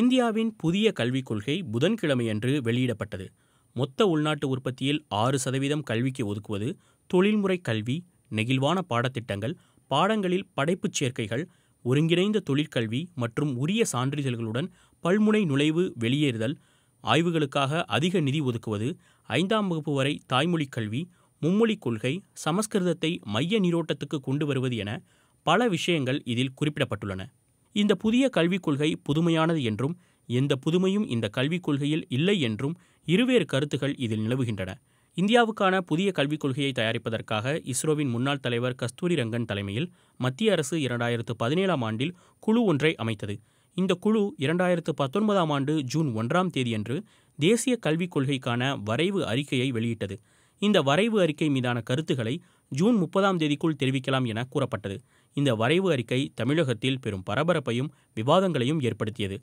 இந்தியாவின் புதிய கல்விக் கொள்கை புதன்கிழமையன்று வெளியிடப்பட்டது மொத்த உள்நாட்டு உற்பத்தியில் ஆறு சதவீதம் கல்விக்கு ஒதுக்குவது தொழில்முறை கல்வி நெகிழ்வான பாடத்திட்டங்கள் பாடங்களில் படைப்புச் சேர்க்கைகள் ஒருங்கிணைந்த தொழிற்கல்வி மற்றும் உரிய சான்றிதழ்களுடன் பல்முனை நுழைவு வெளியேறுதல் ஆய்வுகளுக்காக அதிக நிதி ஒதுக்குவது ஐந்தாம் வகுப்பு வரை தாய்மொழிக் கல்வி மும்மொழிக் கொள்கை சமஸ்கிருதத்தை மைய நீரோட்டத்துக்கு கொண்டு வருவது என பல விஷயங்கள் இதில் குறிப்பிடப்பட்டுள்ளன இந்த புதிய கல்விக் கொள்கை புதுமையானது என்றும் எந்த புதுமையும் இந்த கல்விக் கொள்கையில் இல்லை என்றும் இருவேறு கருத்துகள் இதில் நிலவுகின்றன இந்தியாவுக்கான புதிய கல்விக் கொள்கையை தயாரிப்பதற்காக இஸ்ரோவின் முன்னாள் தலைவர் கஸ்தூரி ரங்கன் தலைமையில் மத்திய அரசு இரண்டாயிரத்து பதினேழாம் ஆண்டில் குழு ஒன்றை அமைத்தது இந்த குழு இரண்டாயிரத்து பத்தொன்பதாம் ஆண்டு ஜூன் ஒன்றாம் தேதியன்று தேசிய கல்விக் கொள்கைக்கான வரைவு அறிக்கையை வெளியிட்டது இந்த வரைவு அறிக்கை மீதான கருத்துக்களை ஜூன் முப்பதாம் தேதிக்குள் தெரிவிக்கலாம் என கூறப்பட்டது இந்த வரைவு அறிக்கை தமிழகத்தில் பெரும் பரபரப்பையும் விவாதங்களையும் ஏற்படுத்தியது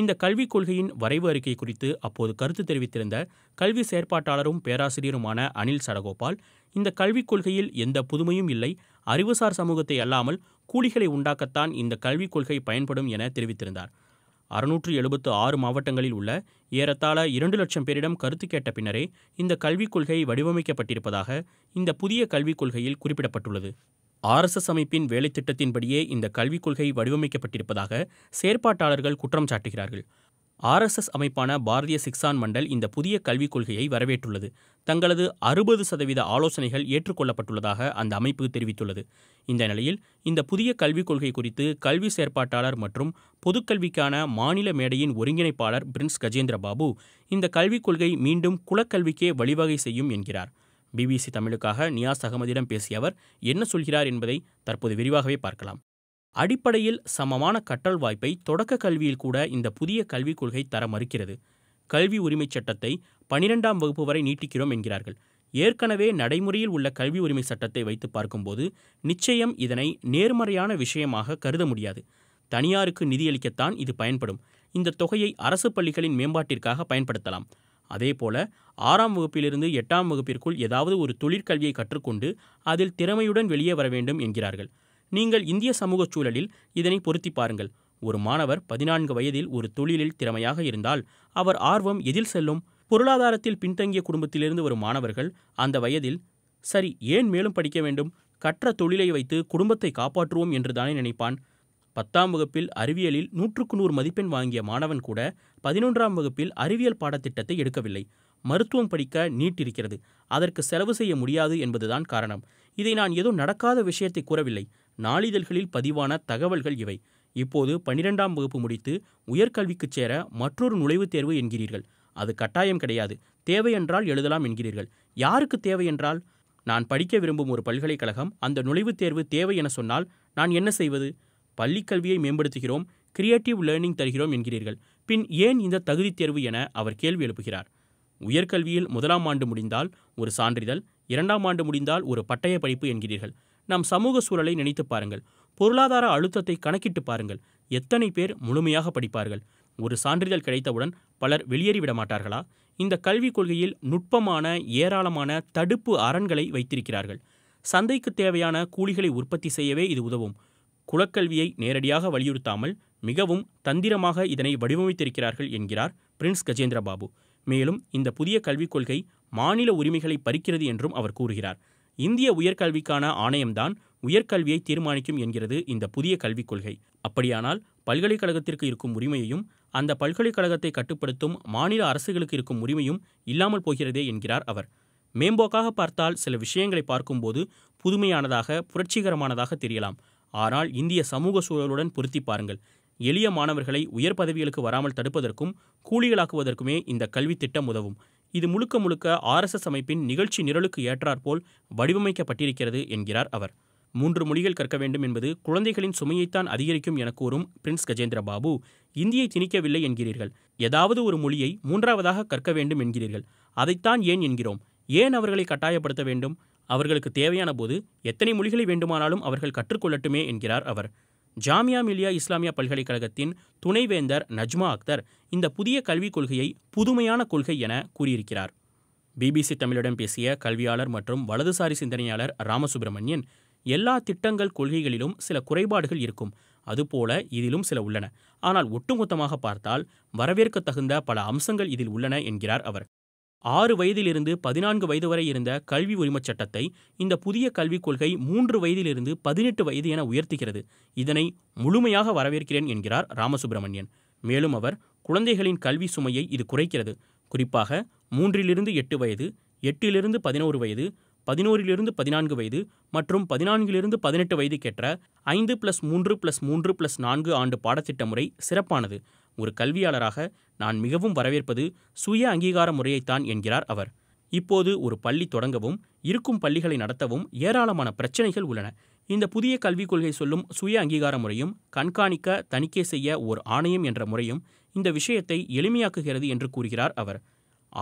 இந்த கல்விக் கொள்கையின் வரைவு அறிக்கை குறித்து அப்போது கருத்து தெரிவித்திருந்த கல்வி செயற்பாட்டாளரும் பேராசிரியருமான அனில் சடகோபால் இந்த கல்விக் கொள்கையில் எந்த புதுமையும் இல்லை அறிவுசார் சமூகத்தை அல்லாமல் கூலிகளை உண்டாக்கத்தான் இந்த கல்விக் கொள்கை பயன்படும் என தெரிவித்திருந்தார் அறுநூற்று எழுபத்து ஆறு மாவட்டங்களில் உள்ள ஏறத்தாழ இரண்டு லட்சம் பேரிடம் கருத்து கேட்ட பின்னரே இந்த கல்விக் கொள்கை வடிவமைக்கப்பட்டிருப்பதாக இந்த புதிய கல்விக் கொள்கையில் குறிப்பிடப்பட்டுள்ளது ஆர்எஸ்எஸ் அமைப்பின் வேலைத்திட்டத்தின்படியே இந்த கல்விக் கொள்கை வடிவமைக்கப்பட்டிருப்பதாக செயற்பாட்டாளர்கள் குற்றம் சாட்டுகிறார்கள் ஆர்எஸ்எஸ் அமைப்பான பாரதிய சிக்ஸான் மண்டல் இந்த புதிய கல்விக் கொள்கையை வரவேற்றுள்ளது தங்களது அறுபது சதவீத ஆலோசனைகள் ஏற்றுக்கொள்ளப்பட்டுள்ளதாக அந்த அமைப்பு தெரிவித்துள்ளது இந்த நிலையில் இந்த புதிய கல்விக் கொள்கை குறித்து கல்வி செயற்பாட்டாளர் மற்றும் பொதுக்கல்விக்கான மாநில மேடையின் ஒருங்கிணைப்பாளர் பிரின்ஸ் கஜேந்திர பாபு இந்த கல்விக் கொள்கை மீண்டும் குலக்கல்விக்கே வழிவகை செய்யும் என்கிறார் பிபிசி தமிழுக்காக நியாஸ் அகமதிடம் பேசிய அவர் என்ன சொல்கிறார் என்பதை தற்போது விரிவாகவே பார்க்கலாம் அடிப்படையில் சமமான கற்றல் வாய்ப்பை தொடக்க கல்வியில் கூட இந்த புதிய கல்விக் கொள்கை தர மறுக்கிறது கல்வி உரிமைச் சட்டத்தை பனிரெண்டாம் வகுப்பு வரை நீட்டிக்கிறோம் என்கிறார்கள் ஏற்கனவே நடைமுறையில் உள்ள கல்வி உரிமை சட்டத்தை வைத்து பார்க்கும்போது நிச்சயம் இதனை நேர்மறையான விஷயமாக கருத முடியாது தனியாருக்கு நிதியளிக்கத்தான் இது பயன்படும் இந்த தொகையை அரசு பள்ளிகளின் மேம்பாட்டிற்காக பயன்படுத்தலாம் அதேபோல ஆறாம் வகுப்பிலிருந்து எட்டாம் வகுப்பிற்குள் ஏதாவது ஒரு தொழிற்கல்வியை கற்றுக்கொண்டு அதில் திறமையுடன் வெளியே வர வேண்டும் என்கிறார்கள் நீங்கள் இந்திய சமூக சூழலில் இதனை பொருத்தி பாருங்கள் ஒரு மாணவர் பதினான்கு வயதில் ஒரு தொழிலில் திறமையாக இருந்தால் அவர் ஆர்வம் எதில் செல்லும் பொருளாதாரத்தில் பின்தங்கிய குடும்பத்திலிருந்து வரும் மாணவர்கள் அந்த வயதில் சரி ஏன் மேலும் படிக்க வேண்டும் கற்ற தொழிலை வைத்து குடும்பத்தை காப்பாற்றுவோம் என்றுதானே நினைப்பான் பத்தாம் வகுப்பில் அறிவியலில் நூற்றுக்கு நூறு மதிப்பெண் வாங்கிய மாணவன் கூட பதினொன்றாம் வகுப்பில் அறிவியல் பாடத்திட்டத்தை எடுக்கவில்லை மருத்துவம் படிக்க நீட் இருக்கிறது அதற்கு செலவு செய்ய முடியாது என்பதுதான் காரணம் இதை நான் ஏதோ நடக்காத விஷயத்தை கூறவில்லை நாளிதழ்களில் பதிவான தகவல்கள் இவை இப்போது பனிரெண்டாம் வகுப்பு முடித்து உயர்கல்விக்கு சேர மற்றொரு நுழைவுத் தேர்வு என்கிறீர்கள் அது கட்டாயம் கிடையாது தேவையென்றால் எழுதலாம் என்கிறீர்கள் யாருக்கு தேவையென்றால் நான் படிக்க விரும்பும் ஒரு பல்கலைக்கழகம் அந்த நுழைவுத் தேர்வு தேவை என சொன்னால் நான் என்ன செய்வது பள்ளிக்கல்வியை மேம்படுத்துகிறோம் கிரியேட்டிவ் லேர்னிங் தருகிறோம் என்கிறீர்கள் பின் ஏன் இந்த தகுதித் தேர்வு என அவர் கேள்வி எழுப்புகிறார் உயர்கல்வியில் முதலாம் ஆண்டு முடிந்தால் ஒரு சான்றிதழ் இரண்டாம் ஆண்டு முடிந்தால் ஒரு பட்டய படிப்பு என்கிறீர்கள் நம் சமூக சூழலை நினைத்து பாருங்கள் பொருளாதார அழுத்தத்தை கணக்கிட்டு பாருங்கள் எத்தனை பேர் முழுமையாக படிப்பார்கள் ஒரு சான்றிதழ் கிடைத்தவுடன் பலர் வெளியேறிவிட மாட்டார்களா இந்த கல்விக் கொள்கையில் நுட்பமான ஏராளமான தடுப்பு அரண்களை வைத்திருக்கிறார்கள் சந்தைக்கு தேவையான கூலிகளை உற்பத்தி செய்யவே இது உதவும் குலக்கல்வியை நேரடியாக வலியுறுத்தாமல் மிகவும் தந்திரமாக இதனை வடிவமைத்திருக்கிறார்கள் என்கிறார் பிரின்ஸ் கஜேந்திர பாபு மேலும் இந்த புதிய கல்விக் கொள்கை மாநில உரிமைகளை பறிக்கிறது என்றும் அவர் கூறுகிறார் இந்திய உயர்கல்விக்கான ஆணையம்தான் உயர்கல்வியை தீர்மானிக்கும் என்கிறது இந்த புதிய கல்விக் கொள்கை அப்படியானால் பல்கலைக்கழகத்திற்கு இருக்கும் உரிமையையும் அந்த பல்கலைக்கழகத்தை கட்டுப்படுத்தும் மாநில அரசுகளுக்கு இருக்கும் உரிமையும் இல்லாமல் போகிறதே என்கிறார் அவர் மேம்போக்காக பார்த்தால் சில விஷயங்களை பார்க்கும்போது புதுமையானதாக புரட்சிகரமானதாக தெரியலாம் ஆனால் இந்திய சமூக சூழலுடன் பொருத்தி பாருங்கள் எளிய மாணவர்களை உயர் பதவிகளுக்கு வராமல் தடுப்பதற்கும் கூலிகளாக்குவதற்குமே இந்த கல்வி திட்டம் உதவும் இது முழுக்க முழுக்க ஆர்எஸ்எஸ் அமைப்பின் நிகழ்ச்சி நிரலுக்கு ஏற்றாற்போல் வடிவமைக்கப்பட்டிருக்கிறது என்கிறார் அவர் மூன்று மொழிகள் கற்க வேண்டும் என்பது குழந்தைகளின் சுமையைத்தான் அதிகரிக்கும் என கூறும் பிரின்ஸ் கஜேந்திர பாபு இந்தியை திணிக்கவில்லை என்கிறீர்கள் ஏதாவது ஒரு மொழியை மூன்றாவதாக கற்க வேண்டும் என்கிறீர்கள் அதைத்தான் ஏன் என்கிறோம் ஏன் அவர்களை கட்டாயப்படுத்த வேண்டும் அவர்களுக்கு தேவையான போது எத்தனை மொழிகளை வேண்டுமானாலும் அவர்கள் கற்றுக்கொள்ளட்டுமே என்கிறார் அவர் ஜாமியா மிலியா இஸ்லாமியா பல்கலைக்கழகத்தின் துணைவேந்தர் நஜ்மா அக்தர் இந்த புதிய கல்விக் கொள்கையை புதுமையான கொள்கை என கூறியிருக்கிறார் பிபிசி தமிழிடம் பேசிய கல்வியாளர் மற்றும் வலதுசாரி சிந்தனையாளர் ராமசுப்பிரமணியன் எல்லா திட்டங்கள் கொள்கைகளிலும் சில குறைபாடுகள் இருக்கும் அதுபோல இதிலும் சில உள்ளன ஆனால் ஒட்டுமொத்தமாக பார்த்தால் வரவேற்க தகுந்த பல அம்சங்கள் இதில் உள்ளன என்கிறார் அவர் ஆறு வயதிலிருந்து பதினான்கு வயது வரை இருந்த கல்வி உரிமைச் சட்டத்தை இந்த புதிய கல்விக் கொள்கை மூன்று வயதிலிருந்து பதினெட்டு வயது என உயர்த்துகிறது இதனை முழுமையாக வரவேற்கிறேன் என்கிறார் ராமசுப்பிரமணியன் மேலும் அவர் குழந்தைகளின் கல்வி சுமையை இது குறைக்கிறது குறிப்பாக மூன்றிலிருந்து எட்டு வயது எட்டிலிருந்து பதினோரு வயது பதினோரிலிருந்து பதினான்கு வயது மற்றும் பதினான்கிலிருந்து பதினெட்டு வயதுக்கேற்ற ஐந்து பிளஸ் மூன்று பிளஸ் மூன்று பிளஸ் நான்கு ஆண்டு பாடத்திட்ட முறை சிறப்பானது ஒரு கல்வியாளராக நான் மிகவும் வரவேற்பது சுய அங்கீகார முறையைத்தான் என்கிறார் அவர் இப்போது ஒரு பள்ளி தொடங்கவும் இருக்கும் பள்ளிகளை நடத்தவும் ஏராளமான பிரச்சனைகள் உள்ளன இந்த புதிய கல்விக் கொள்கை சொல்லும் சுய அங்கீகார முறையும் கண்காணிக்க தணிக்கை செய்ய ஓர் ஆணையம் என்ற முறையும் இந்த விஷயத்தை எளிமையாக்குகிறது என்று கூறுகிறார் அவர்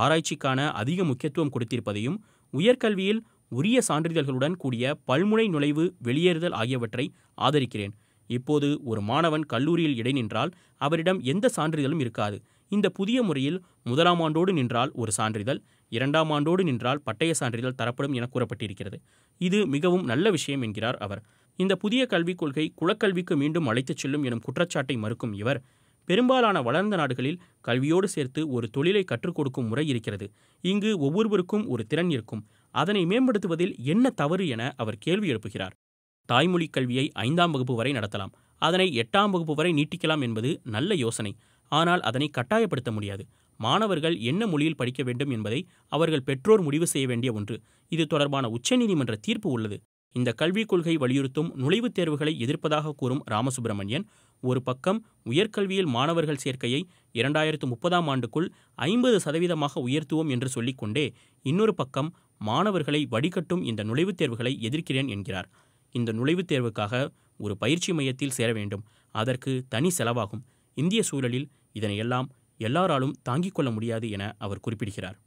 ஆராய்ச்சிக்கான அதிக முக்கியத்துவம் கொடுத்திருப்பதையும் உயர்கல்வியில் உரிய சான்றிதழ்களுடன் கூடிய பல்முனை நுழைவு வெளியேறுதல் ஆகியவற்றை ஆதரிக்கிறேன் இப்போது ஒரு மாணவன் கல்லூரியில் இடை நின்றால் அவரிடம் எந்த சான்றிதழும் இருக்காது இந்த புதிய முறையில் முதலாம் ஆண்டோடு நின்றால் ஒரு சான்றிதழ் இரண்டாம் ஆண்டோடு நின்றால் பட்டய சான்றிதழ் தரப்படும் என கூறப்பட்டிருக்கிறது இது மிகவும் நல்ல விஷயம் என்கிறார் அவர் இந்த புதிய கல்விக் கொள்கை குலக்கல்விக்கு மீண்டும் அழைத்துச் செல்லும் எனும் குற்றச்சாட்டை மறுக்கும் இவர் பெரும்பாலான வளர்ந்த நாடுகளில் கல்வியோடு சேர்த்து ஒரு தொழிலை கற்றுக் கொடுக்கும் முறை இருக்கிறது இங்கு ஒவ்வொருவருக்கும் ஒரு திறன் இருக்கும் அதனை மேம்படுத்துவதில் என்ன தவறு என அவர் கேள்வி எழுப்புகிறார் தாய்மொழிக் கல்வியை ஐந்தாம் வகுப்பு வரை நடத்தலாம் அதனை எட்டாம் வகுப்பு வரை நீட்டிக்கலாம் என்பது நல்ல யோசனை ஆனால் அதனை கட்டாயப்படுத்த முடியாது மாணவர்கள் என்ன மொழியில் படிக்க வேண்டும் என்பதை அவர்கள் பெற்றோர் முடிவு செய்ய வேண்டிய ஒன்று இது தொடர்பான உச்சநீதிமன்ற தீர்ப்பு உள்ளது இந்த கல்விக் கொள்கை வலியுறுத்தும் நுழைவுத் தேர்வுகளை எதிர்ப்பதாக கூறும் ராமசுப்பிரமணியன் ஒரு பக்கம் உயர்கல்வியில் மாணவர்கள் சேர்க்கையை இரண்டாயிரத்து முப்பதாம் ஆண்டுக்குள் ஐம்பது சதவீதமாக உயர்த்துவோம் என்று சொல்லிக்கொண்டே இன்னொரு பக்கம் மாணவர்களை வடிகட்டும் இந்த நுழைவுத் தேர்வுகளை எதிர்க்கிறேன் என்கிறார் இந்த நுழைவுத் தேர்வுக்காக ஒரு பயிற்சி மையத்தில் சேர வேண்டும் அதற்கு தனி செலவாகும் இந்திய சூழலில் இதனையெல்லாம் எல்லாராலும் தாங்கிக் கொள்ள முடியாது என அவர் குறிப்பிடுகிறார்